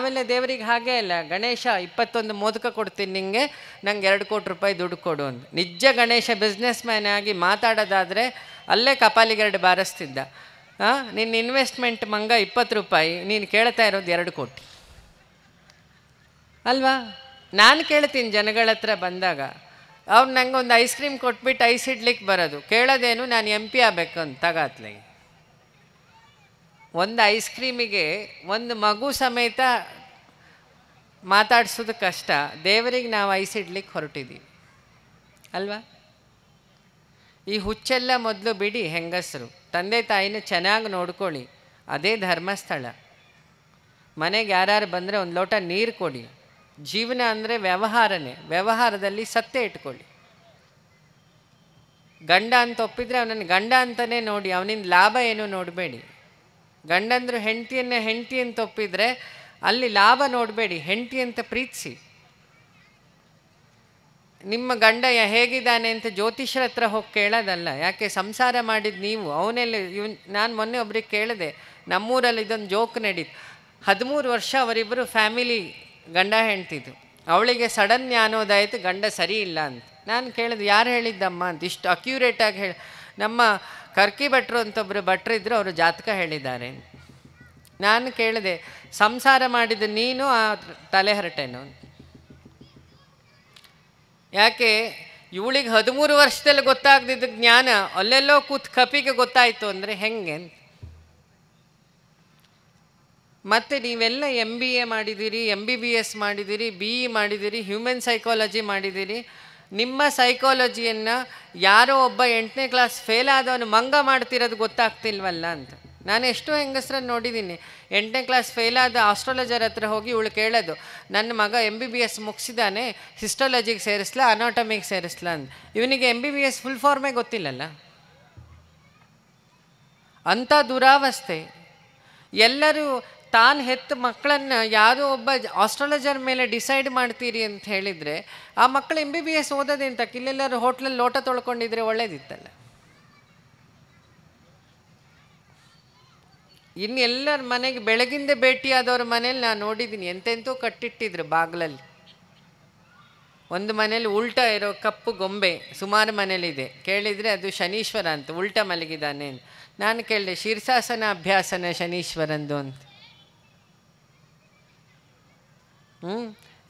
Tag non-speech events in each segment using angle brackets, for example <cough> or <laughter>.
ಆಮೇಲೆ ದೇವರಿಗೆ ಹಾಗೆ ಅಲ್ಲ ಗಣೇಶ ಇಪ್ಪತ್ತೊಂದು ಮೋದಕ ಕೊಡ್ತೀನಿ ನಿಂಗೆ ನಂಗೆ ಎರಡು ಕೋಟಿ ರೂಪಾಯಿ ದುಡ್ಡು ಕೊಡು ಅಂತ ನಿಜ ಗಣೇಶ ಬಿಸ್ನೆಸ್ ಮ್ಯಾನ್ ಆಗಿ ಮಾತಾಡೋದಾದರೆ ಅಲ್ಲೇ ಕಪಾಲಿಗೆರಡು ಬಾರಿಸ್ತಿದ್ದ ಹಾಂ ನಿನ್ನ ಇನ್ವೆಸ್ಟ್ಮೆಂಟ್ ಮಂಗ ಇಪ್ಪತ್ತು ರೂಪಾಯಿ ನೀನು ಕೇಳ್ತಾ ಇರೋದು ಎರಡು ಕೋಟಿ ಅಲ್ವಾ ನಾನು ಕೇಳ್ತೀನಿ ಜನಗಳ ಹತ್ರ ಬಂದಾಗ ಅವ್ರು ನಂಗೆ ಒಂದು ಐಸ್ ಕ್ರೀಮ್ ಕೊಟ್ಬಿಟ್ಟು ಐಸ್ ಇಡ್ಲಿಕ್ಕೆ ಬರೋದು ಕೇಳೋದೇನು ನಾನು ಎಂ ಪಿ ಆಗಬೇಕು ಅಂತ ತಗಾತ್ಲಿಗೆ ಒಂದು ಐಸ್ ಕ್ರೀಮಿಗೆ ಒಂದು ಮಗು ಸಮೇತ ಮಾತಾಡ್ಸೋದು ಕಷ್ಟ ದೇವರಿಗೆ ನಾವು ಐಸ್ ಇಡ್ಲಿಕ್ಕೆ ಹೊರಟಿದ್ದೀವಿ ಅಲ್ವಾ ಈ ಹುಚ್ಚೆಲ್ಲ ಮೊದಲು ಬಿಡಿ ಹೆಂಗಸರು ತಂದೆ ತಾಯಿನ ಚೆನ್ನಾಗಿ ನೋಡ್ಕೊಳ್ಳಿ ಅದೇ ಧರ್ಮಸ್ಥಳ ಮನೆಗೆ ಯಾರು ಬಂದರೆ ಒಂದು ಲೋಟ ನೀರು ಕೊಡಿ ಜೀವನ ಅಂದರೆ ವ್ಯವಹಾರನೇ ವ್ಯವಹಾರದಲ್ಲಿ ಸತ್ಯ ಇಟ್ಕೊಳ್ಳಿ ಗಂಡ ಅಂತ ಒಪ್ಪಿದರೆ ಅವನನ್ನು ಗಂಡ ಅಂತಲೇ ನೋಡಿ ಅವನಿಂದ ಲಾಭ ಏನು ನೋಡಬೇಡಿ ಗಂಡಂದರು ಹೆಂಡತಿಯನ್ನೇ ಹೆಂಡತಿ ಅಂತ ಒಪ್ಪಿದರೆ ಅಲ್ಲಿ ಲಾಭ ನೋಡಬೇಡಿ ಹೆಂಡತಿ ಅಂತ ಪ್ರೀತಿಸಿ ನಿಮ್ಮ ಗಂಡ ಹೇಗಿದ್ದಾನೆ ಅಂತ ಜ್ಯೋತಿಷ್ಯರ ಹತ್ರ ಹೋಗಿ ಕೇಳೋದಲ್ಲ ಯಾಕೆ ಸಂಸಾರ ಮಾಡಿದ ನೀವು ಅವನೆಲ್ಲ ಇವನ್ ನಾನು ಮೊನ್ನೆ ಒಬ್ರಿಗೆ ಕೇಳಿದೆ ನಮ್ಮೂರಲ್ಲಿ ಇದೊಂದು ಜೋಕ್ ನಡೀತು ಹದಿಮೂರು ವರ್ಷ ಅವರಿಬ್ಬರು ಫ್ಯಾಮಿಲಿ ಗಂಡ ಹೆಂಡ್ತಿದ್ದು ಅವಳಿಗೆ ಸಡನ್ ಜ್ಞಾನೋದಾಯಿತು ಗಂಡ ಸರಿ ಇಲ್ಲ ಅಂತ ನಾನು ಕೇಳಿದೆ ಯಾರು ಹೇಳಿದ್ದಮ್ಮ ಅಂತ ಇಷ್ಟು ಅಕ್ಯೂರೇಟಾಗಿ ಹೇಳಿ ನಮ್ಮ ಕರ್ಕಿ ಭಟ್ರು ಅಂತೊಬ್ಬರು ಭಟ್ರು ಇದ್ದರು ಅವರು ಜಾತಕ ಹೇಳಿದ್ದಾರೆ ನಾನು ಕೇಳಿದೆ ಸಂಸಾರ ಮಾಡಿದ ನೀನು ಆ ತಲೆ ಹರಟೆನು ಯಾಕೆ ಇವಳಿಗೆ ಹದಿಮೂರು ವರ್ಷದಲ್ಲಿ ಗೊತ್ತಾಗದಿದ್ದ ಜ್ಞಾನ ಅಲ್ಲೆಲ್ಲೋ ಕೂತ್ ಕಪಿಗೆ ಗೊತ್ತಾಯಿತು ಅಂದರೆ ಹೆಂಗೆ ಮತ್ತು ನೀವೆಲ್ಲ ಎಮ್ ಬಿ ಎ ಮಾಡಿದ್ದೀರಿ ಎಮ್ ಬಿ ಬಿ ಎಸ್ ಮಾಡಿದ್ದೀರಿ ಬಿ ಇ e ಮಾಡಿದ್ದೀರಿ ಹ್ಯೂಮನ್ ಸೈಕಾಲಜಿ ಮಾಡಿದ್ದೀರಿ ನಿಮ್ಮ ಸೈಕಾಲಜಿಯನ್ನು ಯಾರೋ ಒಬ್ಬ ಎಂಟನೇ ಕ್ಲಾಸ್ ಫೇಲ್ ಆದವನು ಮಂಗ ಮಾಡ್ತಿರೋದು ಗೊತ್ತಾಗ್ತಿಲ್ವಲ್ಲ ಅಂತ ನಾನು ಎಷ್ಟೋ ಹೆಂಗಸ್ರನ್ನ ನೋಡಿದ್ದೀನಿ ಎಂಟನೇ ಕ್ಲಾಸ್ ಫೇಲ್ ಆದ ಆಸ್ಟ್ರಾಲಜರ್ ಹತ್ರ ಹೋಗಿ ಇವಳು ಕೇಳೋದು ನನ್ನ ಮಗ ಎಮ್ ಬಿ ಬಿ ಎಸ್ ಮುಗಿಸಿದಾನೆ ಹಿಸ್ಟಾಲಜಿಗೆ ಸೇರಿಸ್ಲಾ ಅನಾಟಮಿಗೆ ಸೇರಿಸ್ಲಾ ಅಂತ ಇವನಿಗೆ M B B S full ಫಾರ್ಮೇ ಗೊತ್ತಿಲ್ಲಲ್ಲ ಅಂಥ ದುರಾವಸ್ಥೆ ಎಲ್ಲರೂ ತಾನು ಹೆತ್ತ ಮಕ್ಕಳನ್ನು ಯಾರೋ ಒಬ್ಬ ಆಸ್ಟ್ರಾಲಜರ್ ಮೇಲೆ ಡಿಸೈಡ್ ಮಾಡ್ತೀರಿ ಅಂತ ಹೇಳಿದರೆ ಆ ಮಕ್ಕಳು ಎಮ್ ಬಿ ಬಿ ಎಸ್ ಅಂತ ಇಲ್ಲೆಲ್ಲರೂ ಹೋಟ್ಲಲ್ಲಿ ಲೋಟ ತೊಳ್ಕೊಂಡಿದ್ರೆ ಒಳ್ಳೇದಿತ್ತಲ್ಲ ಎಲ್ಲರ ಮನೆಗೆ ಬೆಳಗಿಂದ ಭೇಟಿಯಾದವ್ರ ಮನೇಲಿ ನಾನು ನೋಡಿದ್ದೀನಿ ಎಂತೆಂತೂ ಕಟ್ಟಿಟ್ಟಿದ್ರು ಬಾಗ್ಲಲ್ಲಿ ಒಂದು ಮನೇಲಿ ಉಲ್ಟಾ ಇರೋ ಕಪ್ಪು ಗೊಂಬೆ ಸುಮಾರು ಮನೇಲಿದೆ ಕೇಳಿದರೆ ಅದು ಶನೀಶ್ವರ ಅಂತ ಉಲ್ಟಾ ಮಲಗಿದ್ದಾನೆ ನಾನು ಕೇಳಿದೆ ಶೀರ್ಷಾಸನ ಅಭ್ಯಾಸನ ಶನೀಶ್ವರಂದು ಅಂತ ಹ್ಞೂ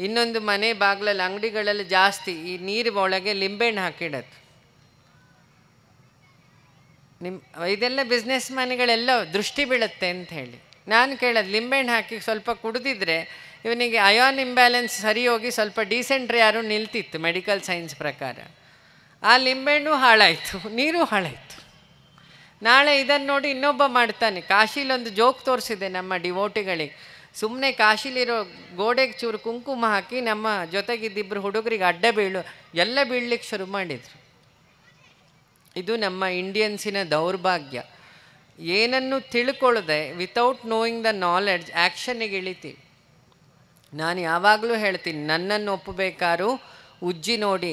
ಇನ್ನೊಂದು ಮನೆ ಬಾಗಿಲಲ್ಲಿ ಅಂಗಡಿಗಳಲ್ಲಿ ಜಾಸ್ತಿ ಈ ನೀರು ಒಳಗೆ ಲಿಂಬೆಹಣ್ಣು ಹಾಕಿಡೋದು ನಿಮ್ಮ ಇದೆಲ್ಲ ಬಿಸ್ನೆಸ್ ಮನೆಗಳೆಲ್ಲ ದೃಷ್ಟಿ ಬೀಳುತ್ತೆ ಅಂತ ಹೇಳಿ ನಾನು ಕೇಳೋದು ಲಿಂಬೆಹಣ್ಣು ಹಾಕಿ ಸ್ವಲ್ಪ ಕುಡಿದಿದ್ರೆ ಇವನಿಗೆ ಅಯಾನ್ ಇಂಬ್ಯಾಲೆನ್ಸ್ ಸರಿ ಹೋಗಿ ಸ್ವಲ್ಪ ಡೀಸೆಂಟ್ರಿ ಯಾರು ನಿಲ್ತಿತ್ತು ಮೆಡಿಕಲ್ ಸೈನ್ಸ್ ಪ್ರಕಾರ ಆ ಲಿಂಬೆಹಣ್ಣು ಹಾಳಾಯಿತು ನೀರು ಹಾಳಾಯಿತು ನಾಳೆ ಇದನ್ನು ನೋಡಿ ಇನ್ನೊಬ್ಬ ಮಾಡ್ತಾನೆ ಕಾಶೀಲೊಂದು ಜೋಕ್ ತೋರಿಸಿದೆ ನಮ್ಮ ಡಿವೋಟಿಗಳಿಗೆ ಸುಮ್ಮನೆ ಕಾಶಿಲಿರೋ ಗೋಡೆಗೆ ಚೂರು ಕುಂಕುಮ ಹಾಕಿ ನಮ್ಮ ಜೊತೆಗಿದ್ದಿಬ್ಬರು ಹುಡುಗರಿಗೆ ಅಡ್ಡ ಬೀಳು ಎಲ್ಲ ಬೀಳ್ಲಿಕ್ಕೆ ಶುರು ಮಾಡಿದರು ಇದು ನಮ್ಮ ಇಂಡಿಯನ್ಸಿನ ದೌರ್ಭಾಗ್ಯ ಏನನ್ನು ತಿಳ್ಕೊಳ್ಳದೆ ವಿತೌಟ್ ನೋಯಿಂಗ್ ದ ನಾಲೆಡ್ಜ್ ಆ್ಯಕ್ಷನಿಗೆ ಇಳಿತೀವಿ ನಾನು ಯಾವಾಗಲೂ ಹೇಳ್ತೀನಿ ನನ್ನನ್ನು ಒಪ್ಪಬೇಕಾದ್ರೂ ಉಜ್ಜಿ ನೋಡಿ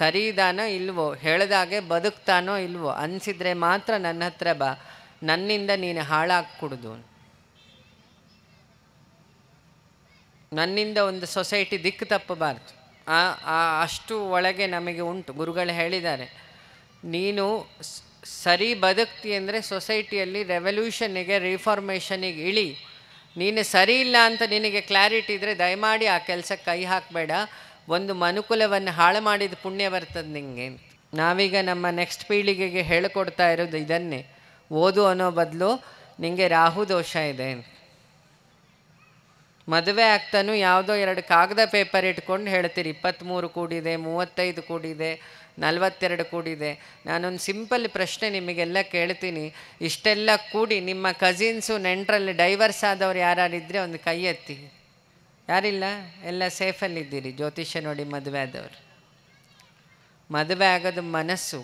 ಸರಿ ಇದಾನೋ ಇಲ್ವೋ ಹೇಳ್ದಾಗೆ ಬದುಕ್ತಾನೋ ಇಲ್ವೋ ಅನಿಸಿದ್ರೆ ಮಾತ್ರ ನನ್ನ ಹತ್ರ ಬಾ ನನ್ನಿಂದ ನೀನು ಅಂತ ನನ್ನಿಂದ ಒಂದು ಸೊಸೈಟಿ ದಿಕ್ಕು ತಪ್ಪಬಾರ್ದು ಆ ಅಷ್ಟು ಒಳಗೆ ನಮಗೆ ಉಂಟು ಗುರುಗಳು ಹೇಳಿದ್ದಾರೆ ನೀನು ಸರಿ ಬದುಕ್ತಿ ಅಂದರೆ ಸೊಸೈಟಿಯಲ್ಲಿ ರೆವಲ್ಯೂಷನಿಗೆ ರಿಫಾರ್ಮೇಷನಿಗೆ ಇಳಿ ನೀನು ಸರಿ ಇಲ್ಲ ಅಂತ ನಿನಗೆ ಕ್ಲಾರಿಟಿ ಇದ್ದರೆ ದಯಮಾಡಿ ಆ ಕೆಲಸಕ್ಕೆ ಕೈ ಹಾಕಬೇಡ ಒಂದು ಮನುಕುಲವನ್ನು ಹಾಳು ಮಾಡಿದ ಪುಣ್ಯ ಬರ್ತದೆ ನಿಮಗೆ ನಾವೀಗ ನಮ್ಮ ನೆಕ್ಸ್ಟ್ ಪೀಳಿಗೆಗೆ ಹೇಳಿಕೊಡ್ತಾ ಇರೋದು ಇದನ್ನೇ ಓದು ಅನ್ನೋ ಬದಲು ನಿಮಗೆ ರಾಹು ದೋಷ ಇದೆ ಅಂತ ಮದುವೆ ಆಗ್ತಾನೂ ಯಾವುದೋ ಎರಡು ಕಾಗದ ಪೇಪರ್ ಇಟ್ಕೊಂಡು ಹೇಳ್ತೀರಿ ಇಪ್ಪತ್ತ್ಮೂರು ಕೂಡಿದೆ ಮೂವತ್ತೈದು ಕೂಡಿದೆ ನಲವತ್ತೆರಡು ಕೂಡಿದೆ ನಾನೊಂದು ಸಿಂಪಲ್ ಪ್ರಶ್ನೆ ನಿಮಗೆಲ್ಲ ಕೇಳ್ತೀನಿ ಇಷ್ಟೆಲ್ಲ ಕೂಡಿ ನಿಮ್ಮ ಕಸಿನ್ಸು ನೆಂಟರಲ್ಲಿ ಡೈವರ್ಸ್ ಆದವ್ರು ಯಾರಿದ್ರೆ ಒಂದು ಕೈ ಎತ್ತಿ ಯಾರಿಲ್ಲ ಎಲ್ಲ ಸೇಫಲ್ಲಿದ್ದೀರಿ ಜ್ಯೋತಿಷ್ಯ ನೋಡಿ ಮದುವೆ ಆದವರು ಮದುವೆ ಆಗೋದು ಮನಸ್ಸು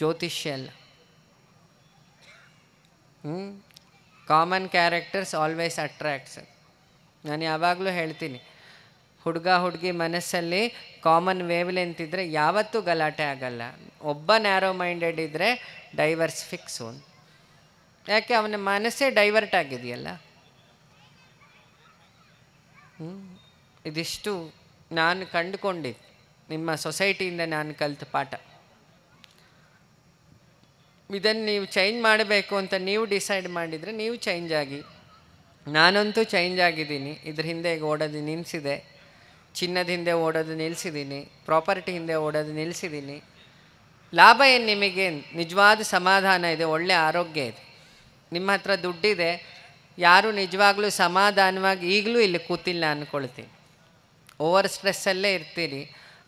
ಜ್ಯೋತಿಷ್ಯ ಅಲ್ಲ ಹ್ಞೂ ಕಾಮನ್ ಕ್ಯಾರೆಕ್ಟರ್ಸ್ ಆಲ್ವೇಸ್ ಅಟ್ರ್ಯಾಕ್ಟ್ಸ್ ನಾನು ಯಾವಾಗಲೂ ಹೇಳ್ತೀನಿ ಹುಡುಗ ಹುಡುಗಿ ಮನಸ್ಸಲ್ಲಿ ಕಾಮನ್ ವೇವ್ ಲೆಂತ್ ಇದ್ದರೆ ಯಾವತ್ತೂ ಗಲಾಟೆ ಆಗಲ್ಲ ಒಬ್ಬ ನ್ಯಾರೋ ಮೈಂಡೆಡ್ ಇದ್ದರೆ ಡೈವರ್ಸ್ ಫಿಕ್ಸ್ ಯಾಕೆ ಅವನ ಮನಸ್ಸೇ ಡೈವರ್ಟ್ ಆಗಿದೆಯಲ್ಲ ಇದಿಷ್ಟು ನಾನು ಕಂಡುಕೊಂಡಿದ್ದು ನಿಮ್ಮ ಸೊಸೈಟಿಯಿಂದ ನಾನು ಕಲಿತ ಪಾಠ ಇದನ್ನು ನೀವು ಚೇಂಜ್ ಮಾಡಬೇಕು ಅಂತ ನೀವು ಡಿಸೈಡ್ ಮಾಡಿದರೆ ನೀವು ಚೇಂಜ್ ಆಗಿ ನಾನಂತೂ ಚೇಂಜ್ ಆಗಿದ್ದೀನಿ ಇದ್ರ ಹಿಂದೆ ಈಗ ಓಡೋದು ನಿಲ್ಲಿಸಿದೆ ಚಿನ್ನದ ಹಿಂದೆ ಓಡೋದು ನಿಲ್ಲಿಸಿದ್ದೀನಿ ಪ್ರಾಪರ್ಟಿ ಹಿಂದೆ ಓಡೋದು ನಿಲ್ಲಿಸಿದ್ದೀನಿ ಲಾಭ ಏನು ನಿಮಗೆ ನಿಜವಾದ ಸಮಾಧಾನ ಇದೆ ಒಳ್ಳೆಯ ಆರೋಗ್ಯ ಇದೆ ನಿಮ್ಮ ಹತ್ರ ದುಡ್ಡಿದೆ ಯಾರು ನಿಜವಾಗ್ಲೂ ಸಮಾಧಾನವಾಗಿ ಈಗಲೂ ಇಲ್ಲಿ ಕೂತಿಲ್ಲ ಅಂದ್ಕೊಳ್ತೀನಿ ಓವರ್ ಸ್ಟ್ರೆಸ್ಸಲ್ಲೇ ಇರ್ತೀರಿ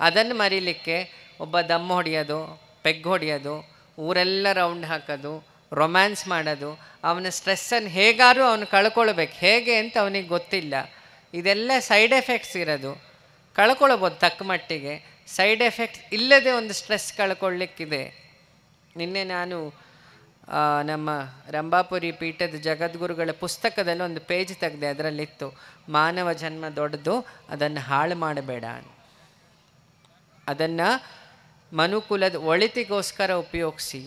ಅದನ್ನು ಮರೀಲಿಕ್ಕೆ ಒಬ್ಬ ದಮ್ಮ ಹೊಡೆಯೋದು ಪೆಗ್ ಹೊಡೆಯೋದು ಊರೆಲ್ಲ ರೌಂಡ್ ಹಾಕೋದು ರೊಮ್ಯಾನ್ಸ್ ಮಾಡೋದು ಅವನ ಸ್ಟ್ರೆಸ್ಸನ್ನು ಹೇಗಾದರೂ ಅವನು ಕಳ್ಕೊಳ್ಬೇಕು ಹೇಗೆ ಅಂತ ಅವನಿಗೆ ಗೊತ್ತಿಲ್ಲ ಇದೆಲ್ಲ ಸೈಡ್ ಎಫೆಕ್ಟ್ಸ್ ಇರೋದು ಕಳ್ಕೊಳ್ಬೋದು ತಕ್ಕ ಮಟ್ಟಿಗೆ ಸೈಡ್ ಎಫೆಕ್ಟ್ಸ್ ಇಲ್ಲದೆ ಒಂದು ಸ್ಟ್ರೆಸ್ ಕಳ್ಕೊಳ್ಳಿಕ್ಕಿದೆ ನಿನ್ನೆ ನಾನು ನಮ್ಮ ರಂಭಾಪುರಿ ಪೀಠದ ಜಗದ್ಗುರುಗಳ ಪುಸ್ತಕದಲ್ಲಿ ಒಂದು ಪೇಜ್ ತೆಗೆದೆ ಅದರಲ್ಲಿತ್ತು ಮಾನವ ಜನ್ಮ ದೊಡ್ಡದು ಅದನ್ನು ಹಾಳು ಮಾಡಬೇಡ ಅದನ್ನು ಮನುಕುಲದ ಒಳಿತಿಗೋಸ್ಕರ ಉಪಯೋಗಿಸಿ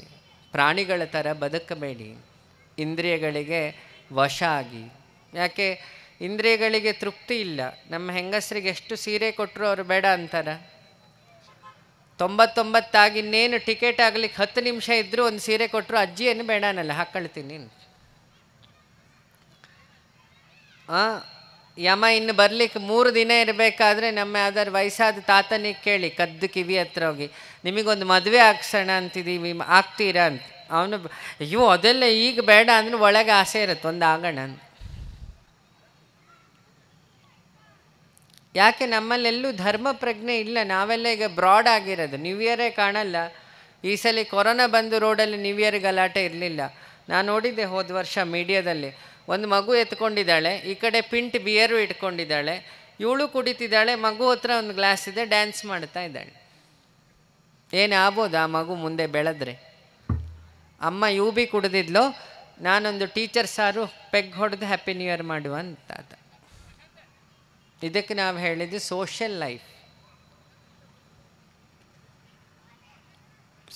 ಪ್ರಾಣಿಗಳ ಥರ ಬದುಕಬೇಡಿ ಇಂದ್ರಿಯಗಳಿಗೆ ವಶ ಆಗಿ ಯಾಕೆ ಇಂದ್ರಿಯಗಳಿಗೆ ತೃಪ್ತಿ ಇಲ್ಲ ನಮ್ಮ ಹೆಂಗಸರಿಗೆ ಎಷ್ಟು ಸೀರೆ ಕೊಟ್ಟರು ಅವರು ಬೇಡ ಅಂತಾರೆ ತೊಂಬತ್ತೊಂಬತ್ತಾಗಿ ಇನ್ನೇನು ಟಿಕೆಟ್ ಆಗಲಿಕ್ಕೆ ಹತ್ತು ನಿಮಿಷ ಇದ್ದರೂ ಒಂದು ಸೀರೆ ಕೊಟ್ಟರು ಅಜ್ಜಿಯನ್ನು ಬೇಡನಲ್ಲ ಹಾಕ್ಕೊಳ್ತೀನಿ ಆ ಯಮ ಇನ್ನು ಬರ್ಲಿಕ್ಕೆ ಮೂರು ದಿನ ಇರಬೇಕಾದ್ರೆ ನಮ್ಮ ಯಾವ್ದಾದ್ರು ವಯಸ್ಸಾದ ತಾತನಿಗೆ ಕೇಳಿ ಕದ್ದು ಕಿವಿ ಹತ್ರ ಹೋಗಿ ನಿಮಗೊಂದು ಮದುವೆ ಹಾಕ್ಸೋಣ ಅಂತಿದ್ದೀವಿ ಆಗ್ತೀರಾ ಅಂತ ಅವನು ಅಯ್ಯೋ ಅದೆಲ್ಲ ಈಗ ಬೇಡ ಅಂದ್ರೆ ಒಳಗೆ ಆಸೆ ಇರುತ್ತೆ ಒಂದು ಆಗೋಣ ಅಂತ ಯಾಕೆ ನಮ್ಮಲ್ಲೆಲ್ಲೂ ಧರ್ಮ ಪ್ರಜ್ಞೆ ಇಲ್ಲ ನಾವೆಲ್ಲ ಈಗ ಬ್ರಾಡ್ ಆಗಿರೋದು ನ್ಯೂ ಇಯರೇ ಕಾಣಲ್ಲ ಈ ಸಲ ಕೊರೋನಾ ಬಂದು ರೋಡಲ್ಲಿ ನ್ಯೂ ಇಯರ್ ಗಲಾಟೆ ಇರಲಿಲ್ಲ ನಾನು ನೋಡಿದ್ದೆ ಹೋದ ವರ್ಷ ಮೀಡಿಯಾದಲ್ಲಿ ಒಂದು ಮಗು ಎತ್ಕೊಂಡಿದ್ದಾಳೆ ಈ ಕಡೆ ಪಿಂಟ್ ಬಿಯರು ಇಟ್ಕೊಂಡಿದ್ದಾಳೆ ಇವಳು ಕುಡಿತಿದ್ದಾಳೆ ಮಗು ಹತ್ರ ಒಂದು ಗ್ಲಾಸ್ ಇದೆ ಡ್ಯಾನ್ಸ್ ಮಾಡ್ತಾ ಇದ್ದಾಳೆ ಏನು ಆಗ್ಬೋದು ಆ ಮಗು ಮುಂದೆ ಬೆಳೆದ್ರೆ ಅಮ್ಮ ಯು ಬಿ ಕುಡಿದಿದ್ಲು ನಾನೊಂದು ಟೀಚರ್ ಸಾರು ಪೆಗ್ ಹೊಡೆದು ಹ್ಯಾಪಿ ನ್ಯೂ ಇಯರ್ ಮಾಡುವ ಅಂತ ಇದಕ್ಕೆ ನಾವು ಹೇಳಿದ್ದು ಸೋಷಿಯಲ್ ಲೈಫ್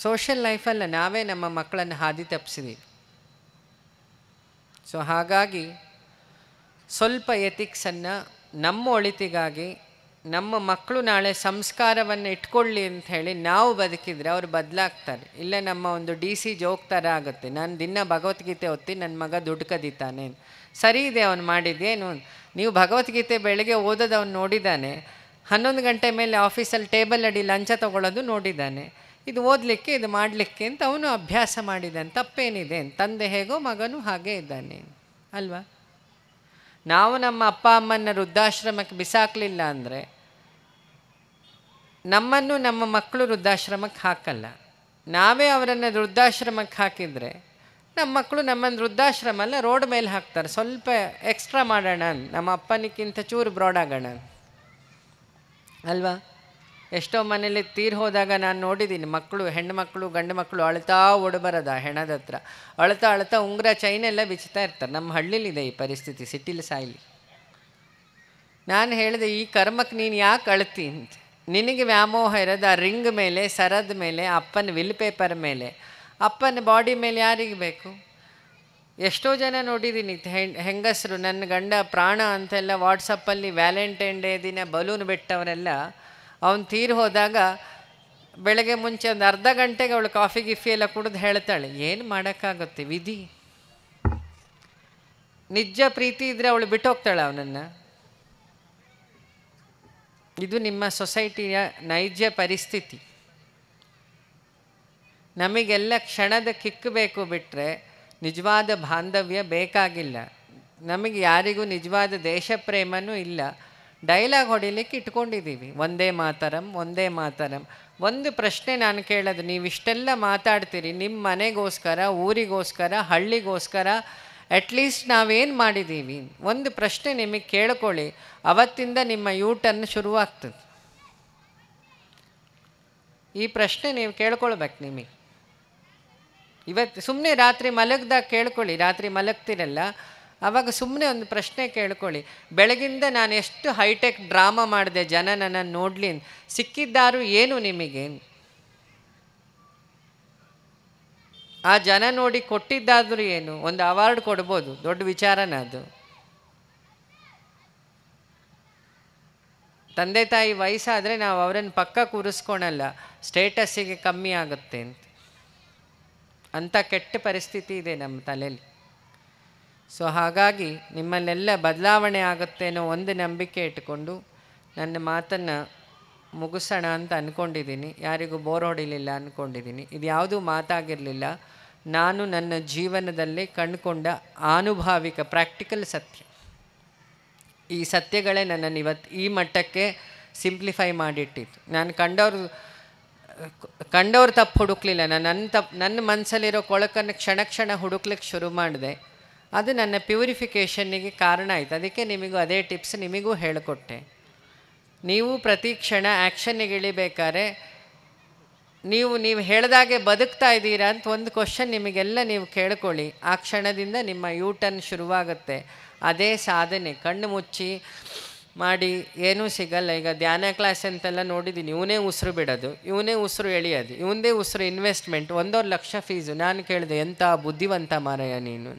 ಸೋಷಿಯಲ್ ಲೈಫಲ್ಲ ನಾವೇ ನಮ್ಮ ಮಕ್ಕಳನ್ನು ಹಾದಿ ತಪ್ಪಿಸಿದ್ದೀವಿ ಸೊ ಹಾಗಾಗಿ ಸ್ವಲ್ಪ ಎಥಿಕ್ಸನ್ನು ನಮ್ಮ ಒಳಿತಿಗಾಗಿ ನಮ್ಮ ಮಕ್ಕಳು ನಾಳೆ ಸಂಸ್ಕಾರವನ್ನು ಇಟ್ಕೊಳ್ಳಿ ಅಂತ ಹೇಳಿ ನಾವು ಬದುಕಿದರೆ ಅವರು ಬದಲಾಗ್ತಾರೆ ಇಲ್ಲ ನಮ್ಮ ಒಂದು ಡಿ ಸಿ ಜೋಕ್ ಥರ ಆಗುತ್ತೆ ನಾನು ದಿನ ಭಗವದ್ಗೀತೆ ಒತ್ತಿ ನನ್ನ ಮಗ ದುಡ್ಡು ಕದಿತಾನೆ ಸರಿ ಇದೆ ಅವನು ಮಾಡಿದ್ಯೇನು ನೀವು ಭಗವದ್ಗೀತೆ ಬೆಳಗ್ಗೆ ಓದೋದು ಅವನು ನೋಡಿದ್ದಾನೆ ಹನ್ನೊಂದು ಗಂಟೆ ಮೇಲೆ ಆಫೀಸಲ್ಲಿ ಟೇಬಲ್ ಅಡಿ ಲಂಚ ತೊಗೊಳ್ಳೋದು ನೋಡಿದ್ದಾನೆ ಇದು ಓದಲಿಕ್ಕೆ ಇದು ಮಾಡಲಿಕ್ಕೆ ಅಂತ ಅವನು ಅಭ್ಯಾಸ ಮಾಡಿದ್ದಾನೆ ತಪ್ಪೇನಿದೆ ತಂದೆ ಹೇಗೋ ಮಗನೂ ಹಾಗೇ ಇದ್ದಾನೆ ಅಲ್ವಾ ನಾವು ನಮ್ಮ ಅಪ್ಪ ಅಮ್ಮನ ವೃದ್ಧಾಶ್ರಮಕ್ಕೆ ಬಿಸಾಕಲಿಲ್ಲ ಅಂದರೆ ನಮ್ಮನ್ನು ನಮ್ಮ ಮಕ್ಕಳು ವೃದ್ಧಾಶ್ರಮಕ್ಕೆ ಹಾಕಲ್ಲ ನಾವೇ ಅವರನ್ನು ವೃದ್ಧಾಶ್ರಮಕ್ಕೆ ಹಾಕಿದರೆ ನಮ್ಮ ಮಕ್ಕಳು ನಮ್ಮನ್ನು ವೃದ್ಧಾಶ್ರಮ ಅಲ್ಲ ರೋಡ್ ಮೇಲೆ ಹಾಕ್ತಾರೆ ಸ್ವಲ್ಪ ಎಕ್ಸ್ಟ್ರಾ ಮಾಡೋಣ ನಮ್ಮ ಅಪ್ಪನಿಗಿಂತ ಚೂರು ಬ್ರಾಡ್ ಆಗೋಣ ಅಲ್ವಾ ಎಷ್ಟೋ ಮನೇಲಿ ತೀರ್ ಹೋದಾಗ ನಾನು ನೋಡಿದ್ದೀನಿ ಮಕ್ಕಳು ಹೆಣ್ಣು ಮಕ್ಕಳು ಗಂಡು ಮಕ್ಕಳು ಅಳ್ತಾ ಒಡಬರದ ಹೆಣದ ಹತ್ರ ಅಳತಾ ಅಳ್ತಾ ಉಂಗುರ ಚೈನೆಲ್ಲ ಬಿಚ್ತಾ ಇರ್ತಾರೆ ನಮ್ಮ ಹಳ್ಳಿಲಿದೆ ಈ ಪರಿಸ್ಥಿತಿ ಸಿಟಿಲಿ ಸಾಯಿಲಿ ನಾನು ಹೇಳಿದೆ ಈ ಕರ್ಮಕ್ಕೆ ನೀನು ಯಾಕೆ ಅಳ್ತಿ ಅಂತ ನಿನಗೆ ವ್ಯಾಮೋಹ ಇರೋದು ಆ ರಿಂಗ್ ಮೇಲೆ ಸರದ ಮೇಲೆ ಅಪ್ಪನ ವಿಲ್ ಪೇಪರ್ ಮೇಲೆ ಅಪ್ಪನ ಬಾಡಿ ಮೇಲೆ ಯಾರಿಗೆ ಬೇಕು ಎಷ್ಟೋ ಜನ ನೋಡಿದ್ದೀನಿ ಹೆಂಗಸರು ನನ್ನ ಗಂಡ ಪ್ರಾಣ ಅಂತೆಲ್ಲ ವಾಟ್ಸಪ್ಪಲ್ಲಿ ವ್ಯಾಲೆಂಟೈನ್ ಡೇ ದಿನ ಬಲೂನ್ ಬಿಟ್ಟವರೆಲ್ಲ ಅವನು ತೀರಿ ಹೋದಾಗ ಬೆಳಗ್ಗೆ ಮುಂಚೆ ಒಂದು ಅರ್ಧ ಗಂಟೆಗೆ ಅವಳು ಕಾಫಿ ಗಿಫಿ ಎಲ್ಲ ಕುಡಿದು ಹೇಳ್ತಾಳೆ ಏನು ಮಾಡೋಕ್ಕಾಗುತ್ತೆ ವಿಧಿ ನಿಜ ಪ್ರೀತಿ ಇದ್ದರೆ ಅವಳು ಬಿಟ್ಟು ಹೋಗ್ತಾಳೆ ಅವನನ್ನು ಇದು ನಿಮ್ಮ ಸೊಸೈಟಿಯ ನೈಜ ಪರಿಸ್ಥಿತಿ ನಮಗೆಲ್ಲ ಕ್ಷಣದ ಕಿಕ್ ಬೇಕು ಬಿಟ್ಟರೆ ನಿಜವಾದ ಬಾಂಧವ್ಯ ಬೇಕಾಗಿಲ್ಲ ನಮಗೆ ಯಾರಿಗೂ ನಿಜವಾದ ದೇಶ ಪ್ರೇಮನೂ ಇಲ್ಲ ಡೈಲಾಗ್ ಹೊಡಿಲಿಕ್ಕೆ ಇಟ್ಕೊಂಡಿದ್ದೀವಿ ಒಂದೇ ಮಾತರಂ ಒಂದೇ ಮಾತರಂ ಒಂದು ಪ್ರಶ್ನೆ ನಾನು ಕೇಳೋದು ನೀವಿಷ್ಟೆಲ್ಲ ಮಾತಾಡ್ತೀರಿ ನಿಮ್ಮ ಮನೆಗೋಸ್ಕರ ಊರಿಗೋಸ್ಕರ ಹಳ್ಳಿಗೋಸ್ಕರ ಅಟ್ಲೀಸ್ಟ್ ನಾವೇನು ಮಾಡಿದ್ದೀವಿ ಒಂದು ಪ್ರಶ್ನೆ ನಿಮಗೆ ಕೇಳ್ಕೊಳ್ಳಿ ಅವತ್ತಿಂದ ನಿಮ್ಮ ಯೂಟರ್ನ್ ಶುರುವಾಗ್ತದೆ ಈ ಪ್ರಶ್ನೆ ನೀವು ಕೇಳ್ಕೊಳ್ಬೇಕು ನಿಮಗೆ ಇವತ್ತು ಸುಮ್ಮನೆ ರಾತ್ರಿ ಮಲಗ್ದಾಗ ಕೇಳ್ಕೊಳ್ಳಿ ರಾತ್ರಿ ಮಲಗ್ತಿರಲ್ಲ ಆವಾಗ ಸುಮ್ಮನೆ ಒಂದು ಪ್ರಶ್ನೆ ಕೇಳ್ಕೊಳ್ಳಿ ಬೆಳಗಿಂದ ನಾನು ಎಷ್ಟು ಹೈಟೆಕ್ ಡ್ರಾಮಾ ಮಾಡಿದೆ ಜನ ನನ್ನನ್ನು ನೋಡಲಿ ಸಿಕ್ಕಿದ್ದಾರು ಏನು ನಿಮಗೆ ಆ ಜನ ನೋಡಿ ಕೊಟ್ಟಿದ್ದಾದರೂ ಏನು ಒಂದು ಅವಾರ್ಡ್ ಕೊಡ್ಬೋದು ದೊಡ್ಡ ವಿಚಾರನ ಅದು ತಂದೆ ತಾಯಿ ವಯಸ್ಸಾದರೆ ನಾವು ಅವರನ್ನು ಪಕ್ಕ ಕೂರಿಸ್ಕೊಳಲ್ಲ ಸ್ಟೇಟಸ್ಸಿಗೆ ಕಮ್ಮಿ ಆಗುತ್ತೆ ಅಂತ ಅಂಥ ಕೆಟ್ಟ ಪರಿಸ್ಥಿತಿ ಇದೆ ನಮ್ಮ ತಲೆಯಲ್ಲಿ ಸೊ ಹಾಗಾಗಿ ನಿಮ್ಮಲ್ಲೆಲ್ಲ ಬದಲಾವಣೆ ಆಗುತ್ತೆ ಅನ್ನೋ ಒಂದು ನಂಬಿಕೆ ಇಟ್ಟುಕೊಂಡು ನನ್ನ ಮಾತನ್ನು ಮುಗಿಸೋಣ ಅಂತ ಅಂದ್ಕೊಂಡಿದ್ದೀನಿ ಯಾರಿಗೂ ಬೋರ್ ಹೊಡಿಲಿಲ್ಲ ಅಂದ್ಕೊಂಡಿದ್ದೀನಿ ಇದು ಯಾವುದೂ ಮಾತಾಗಿರಲಿಲ್ಲ ನಾನು ನನ್ನ ಜೀವನದಲ್ಲಿ ಕಂಡುಕೊಂಡ ಆನುಭಾವಿಕ ಪ್ರಾಕ್ಟಿಕಲ್ ಸತ್ಯ ಈ ಸತ್ಯಗಳೇ ನನ್ನನ್ನು ಇವತ್ತು ಈ ಮಟ್ಟಕ್ಕೆ ಸಿಂಪ್ಲಿಫೈ ಮಾಡಿಟ್ಟಿತ್ತು ನಾನು ಕಂಡವ್ರು ಕಂಡವ್ರು ತಪ್ಪು ಹುಡುಕ್ಲಿಲ್ಲ ನಾನು ನನ್ನ ತಪ್ಪು ನನ್ನ ಮನಸ್ಸಲ್ಲಿರೋ ಕೊಳಕನ್ನು ಕ್ಷಣ ಕ್ಷಣ ಹುಡುಕ್ಲಿಕ್ಕೆ ಶುರು ಮಾಡಿದೆ ಅದು ನನ್ನ ಪ್ಯೂರಿಫಿಕೇಷನ್ನಿಗೆ ಕಾರಣ ಆಯಿತು ಅದಕ್ಕೆ ನಿಮಗೂ ಅದೇ ಟಿಪ್ಸ್ ನಿಮಗೂ ಹೇಳಿಕೊಟ್ಟೆ ನೀವು ಪ್ರತಿ ಕ್ಷಣ ಆ್ಯಕ್ಷನ್ನಿಗೆ ಇಳಿಬೇಕಾದ್ರೆ ನೀವು ನೀವು ಹೇಳ್ದಾಗೆ ಬದುಕ್ತಾ ಇದ್ದೀರಾ ಅಂತ ಒಂದು ಕ್ವಶನ್ ನಿಮಗೆಲ್ಲ ನೀವು ಕೇಳ್ಕೊಳ್ಳಿ ಆ ಕ್ಷಣದಿಂದ ನಿಮ್ಮ ಯೂ ಟರ್ನ್ ಶುರುವಾಗುತ್ತೆ ಅದೇ ಸಾಧನೆ ಕಣ್ಣು ಮುಚ್ಚಿ ಮಾಡಿ ಏನೂ ಸಿಗಲ್ಲ ಈಗ ಧ್ಯಾನ ಕ್ಲಾಸ್ ಅಂತೆಲ್ಲ ನೋಡಿದ್ದೀನಿ ಇವನೇ ಉಸಿರು ಬಿಡೋದು ಇವನೇ ಉಸಿರು ಎಳೆಯೋದು ಇವನದೇ ಉಸಿರು ಇನ್ವೆಸ್ಟ್ಮೆಂಟ್ ಒಂದೂವರೆ ಲಕ್ಷ ಫೀಸು ನಾನು ಕೇಳಿದೆ ಎಂಥ ಬುದ್ಧಿವಂತ ಮಾರಯ್ಯ ನೀನು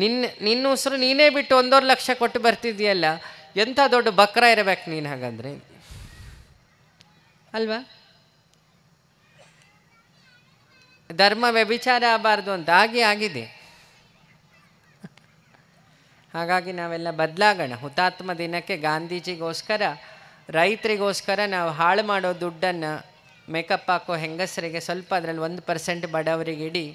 ನಿನ್ನ ನಿನ್ನ ಉಸಿರು ನೀನೇ ಬಿಟ್ಟು ಒಂದೂವರೆ ಲಕ್ಷ ಕೊಟ್ಟು ಬರ್ತಿದ್ಯಲ್ಲ ಎಂಥ ದೊಡ್ಡ ಬಕ್ರ ಇರಬೇಕು ನೀನು ಹಾಗಂದ್ರೆ ಅಲ್ವಾ ಧರ್ಮ ವ್ಯಭಿಚಾರ ಆಗಬಾರ್ದು ಅಂತ ಆಗಿ ಆಗಿದೆ ಹಾಗಾಗಿ ನಾವೆಲ್ಲ ಬದಲಾಗೋಣ ಹುತಾತ್ಮ ದಿನಕ್ಕೆ ಗಾಂಧೀಜಿಗೋಸ್ಕರ ರೈತರಿಗೋಸ್ಕರ ನಾವು ಹಾಳು ಮಾಡೋ ದುಡ್ಡನ್ನು ಮೇಕಪ್ ಹಾಕೋ ಹೆಂಗಸರಿಗೆ ಸ್ವಲ್ಪ ಅದರಲ್ಲಿ ಒಂದು ಪರ್ಸೆಂಟ್ ಬಡವರಿಗೆ ಇಡಿ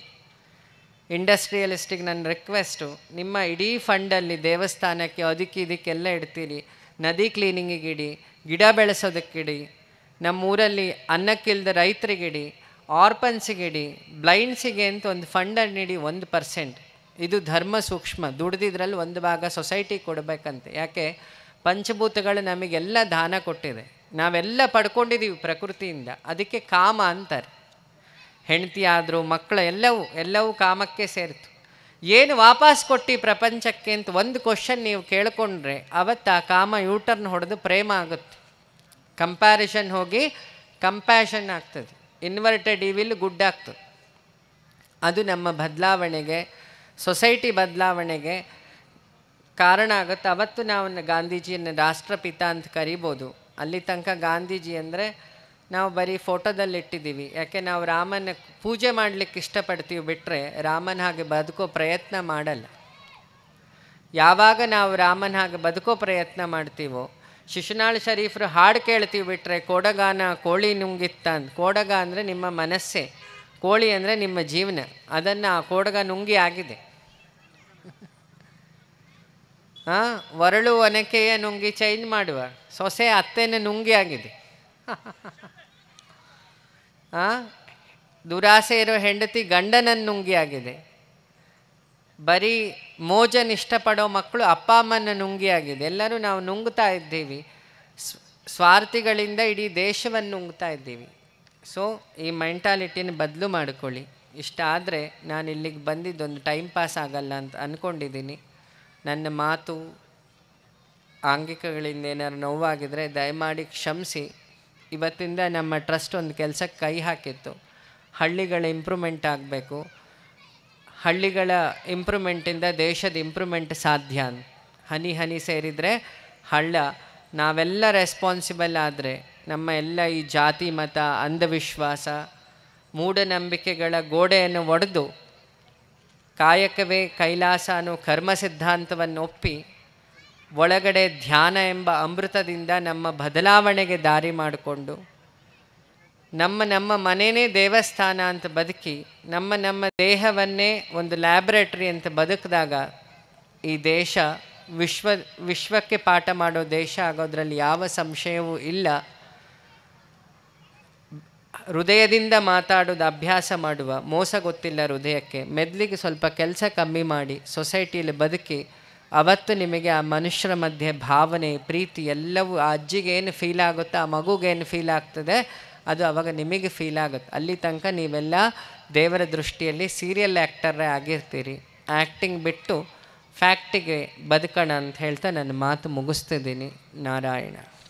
ಇಂಡಸ್ಟ್ರಿಯಲಿಸ್ಟಿಗೆ ನನ್ನ ರಿಕ್ವೆಸ್ಟು ನಿಮ್ಮ ಇಡೀ ಫಂಡಲ್ಲಿ ದೇವಸ್ಥಾನಕ್ಕೆ ಅದಕ್ಕೆ ಇದಕ್ಕೆಲ್ಲ ಇಡ್ತೀರಿ ನದಿ ಕ್ಲೀನಿಂಗಿಗೆ ಇಡಿ ಗಿಡ ಬೆಳೆಸೋದಕ್ಕಿಡಿ ನಮ್ಮೂರಲ್ಲಿ ಅನ್ನಕ್ಕಿಲ್ಲದ ರೈತರಿಗಿಡಿ ಆರ್ಪನ್ಸಿಗಿಡಿ ಬ್ಲೈಂಡ್ಸಿಗೆ ಅಂತ ಒಂದು ಫಂಡಲ್ಲಿ ಇಡಿ ಒಂದು ಪರ್ಸೆಂಟ್ ಇದು ಧರ್ಮ ಸೂಕ್ಷ್ಮ ದುಡ್ದಿದ್ರಲ್ಲಿ ಒಂದು ಭಾಗ ಸೊಸೈಟಿ ಕೊಡಬೇಕಂತೆ ಯಾಕೆ ಪಂಚಭೂತಗಳು ನಮಗೆಲ್ಲ ದಾನ ಕೊಟ್ಟಿದೆ ನಾವೆಲ್ಲ ಪಡ್ಕೊಂಡಿದ್ದೀವಿ ಪ್ರಕೃತಿಯಿಂದ ಅದಕ್ಕೆ ಕಾಮ ಅಂತಾರೆ ಹೆಂಡತಿ ಆದರೂ ಮಕ್ಕಳು ಎಲ್ಲವೂ ಎಲ್ಲವೂ ಕಾಮಕ್ಕೆ ಸೇರಿತು ಏನು ವಾಪಸ್ ಕೊಟ್ಟು ಪ್ರಪಂಚಕ್ಕೆ ಅಂತ ಒಂದು ಕ್ವಶನ್ ನೀವು ಕೇಳಿಕೊಂಡ್ರೆ ಅವತ್ತು ಆ ಕಾಮ ಯೂಟರ್ನ್ ಹೊಡೆದು ಪ್ರೇಮ ಆಗುತ್ತೆ ಕಂಪ್ಯಾರಿಷನ್ ಹೋಗಿ ಕಂಪ್ಯಾಷನ್ ಆಗ್ತದೆ ಇನ್ವರ್ಟೆಡ್ ವಿಲ್ ಗುಡ್ ಆಗ್ತದೆ ಅದು ನಮ್ಮ ಬದಲಾವಣೆಗೆ ಸೊಸೈಟಿ ಬದಲಾವಣೆಗೆ ಕಾರಣ ಆಗುತ್ತೆ ಅವತ್ತು ನಾವು ಗಾಂಧೀಜಿಯನ್ನು ರಾಷ್ಟ್ರಪಿತ ಅಂತ ಕರಿಬೋದು ಅಲ್ಲಿ ತನಕ ಗಾಂಧೀಜಿ ಅಂದರೆ ನಾವು ಬರೀ ಫೋಟೋದಲ್ಲಿ ಇಟ್ಟಿದ್ದೀವಿ ಯಾಕೆ ನಾವು ರಾಮನ ಪೂಜೆ ಮಾಡಲಿಕ್ಕೆ ಇಷ್ಟಪಡ್ತೀವಿ ಬಿಟ್ಟರೆ ರಾಮನ ಹಾಗೆ ಬದುಕೋ ಪ್ರಯತ್ನ ಮಾಡಲ್ಲ ಯಾವಾಗ ನಾವು ರಾಮನ ಹಾಗೆ ಬದುಕೋ ಪ್ರಯತ್ನ ಮಾಡ್ತೀವೋ ಶಿಶುನಾಳ್ ಶರೀಫ್ರು ಹಾಡು ಕೇಳ್ತೀವಿ ಬಿಟ್ಟರೆ ಕೋಡಗಾನ ಕೋಳಿ ನುಂಗಿತ್ತ ಕೋಡಗ ಅಂದರೆ ನಿಮ್ಮ ಮನಸ್ಸೇ ಕೋಳಿ ಅಂದರೆ ನಿಮ್ಮ ಜೀವನ ಅದನ್ನು ಆ ಕೋಡಗ ನುಂಗಿ ಆಗಿದೆ ಹಾಂ ಒರಳು ಒನಕೆಯ ನುಂಗಿ ಚೇಂಜ್ ಮಾಡುವ ಸೊಸೆ ಅತ್ತೆನ ನುಂಗಿ ಆಗಿದೆ <laughs> ದುರಾಸೆ ಇರೋ ಹೆಂಡತಿ ಗಂಡನನ್ನು ನುಂಗಿಯಾಗಿದೆ ಬರೀ ಮೋಜನ್ ಇಷ್ಟಪಡೋ ಮಕ್ಕಳು ಅಪ್ಪ ಅಮ್ಮನ ನುಂಗಿಯಾಗಿದೆ ಎಲ್ಲರೂ ನಾವು ನುಂಗ್ತಾ ಇದ್ದೀವಿ ಸ್ವಾರ್ಥಿಗಳಿಂದ ಇಡೀ ದೇಶವನ್ನು ನುಂಗ್ತಾ ಇದ್ದೀವಿ ಸೊ ಈ ಮೆಂಟಾಲಿಟಿನ ಬದಲು ಮಾಡಿಕೊಳ್ಳಿ ಇಷ್ಟ ಆದರೆ ನಾನು ಇಲ್ಲಿಗೆ ಬಂದಿದ್ದೊಂದು ಟೈಮ್ ಪಾಸ್ ಆಗಲ್ಲ ಅಂತ ಅಂದ್ಕೊಂಡಿದ್ದೀನಿ ನನ್ನ ಮಾತು ಆಂಗಿಕಗಳಿಂದ ಏನಾದ್ರು ನೋವಾಗಿದ್ದರೆ ದಯಮಾಡಿ ಕ್ಷಮಿಸಿ ಇವತ್ತಿಂದ ನಮ್ಮ ಟ್ರಸ್ಟ್ ಒಂದು ಕೆಲಸಕ್ಕೆ ಕೈ ಹಾಕಿತ್ತು ಹಳ್ಳಿಗಳ ಇಂಪ್ರೂವ್ಮೆಂಟ್ ಆಗಬೇಕು ಹಳ್ಳಿಗಳ ಇಂಪ್ರೂವ್ಮೆಂಟಿಂದ ದೇಶದ ಇಂಪ್ರೂವ್ಮೆಂಟ್ ಸಾಧ್ಯ ಹನಿ ಹನಿ ಸೇರಿದರೆ ಹಳ್ಳ ನಾವೆಲ್ಲ ರೆಸ್ಪಾನ್ಸಿಬಲ್ ಆದರೆ ನಮ್ಮ ಎಲ್ಲ ಈ ಜಾತಿ ಮತ ಅಂಧವಿಶ್ವಾಸ ಮೂಢನಂಬಿಕೆಗಳ ಗೋಡೆಯನ್ನು ಒಡೆದು ಕಾಯಕವೇ ಕೈಲಾಸ ಅನ್ನೋ ಕರ್ಮ ಸಿದ್ಧಾಂತವನ್ನು ಒಪ್ಪಿ ಒಳಗಡೆ ಧ್ಯಾನ ಎಂಬ ಅಮೃತದಿಂದ ನಮ್ಮ ಬದಲಾವಣೆಗೆ ದಾರಿ ಮಾಡಿಕೊಂಡು ನಮ್ಮ ನಮ್ಮ ಮನೆಯೇ ದೇವಸ್ಥಾನ ಅಂತ ಬದುಕಿ ನಮ್ಮ ನಮ್ಮ ದೇಹವನ್ನೇ ಒಂದು ಲ್ಯಾಬ್ರೇಟ್ರಿ ಅಂತ ಬದುಕಿದಾಗ ಈ ದೇಶ ವಿಶ್ವ ವಿಶ್ವಕ್ಕೆ ಪಾಠ ಮಾಡೋ ದೇಶ ಆಗೋದ್ರಲ್ಲಿ ಯಾವ ಸಂಶಯವೂ ಇಲ್ಲ ಹೃದಯದಿಂದ ಮಾತಾಡೋದು ಅಭ್ಯಾಸ ಮಾಡುವ ಮೋಸ ಗೊತ್ತಿಲ್ಲ ಹೃದಯಕ್ಕೆ ಮೆದ್ಲಿಗೆ ಸ್ವಲ್ಪ ಕೆಲಸ ಕಮ್ಮಿ ಮಾಡಿ ಸೊಸೈಟಿಯಲ್ಲಿ ಬದುಕಿ ಅವತ್ತು ನಿಮಗೆ ಆ ಮನುಷ್ಯರ ಮಧ್ಯೆ ಭಾವನೆ ಪ್ರೀತಿ ಎಲ್ಲವೂ ಆ ಅಜ್ಜಿಗೇನು ಫೀಲ್ ಆಗುತ್ತೋ ಆ ಮಗುಗೇನು ಫೀಲ್ ಆಗ್ತದೆ ಅದು ಅವಾಗ ನಿಮಗೆ ಫೀಲ್ ಆಗುತ್ತೆ ಅಲ್ಲಿ ತನಕ ನೀವೆಲ್ಲ ದೇವರ ದೃಷ್ಟಿಯಲ್ಲಿ ಸೀರಿಯಲ್ ಆ್ಯಕ್ಟರೇ ಆಗಿರ್ತೀರಿ ಆ್ಯಕ್ಟಿಂಗ್ ಬಿಟ್ಟು ಫ್ಯಾಕ್ಟಿಗೆ ಬದುಕೋಣ ಅಂತ ಹೇಳ್ತಾ ನನ್ನ ಮಾತು ಮುಗಿಸ್ತಿದ್ದೀನಿ ನಾರಾಯಣ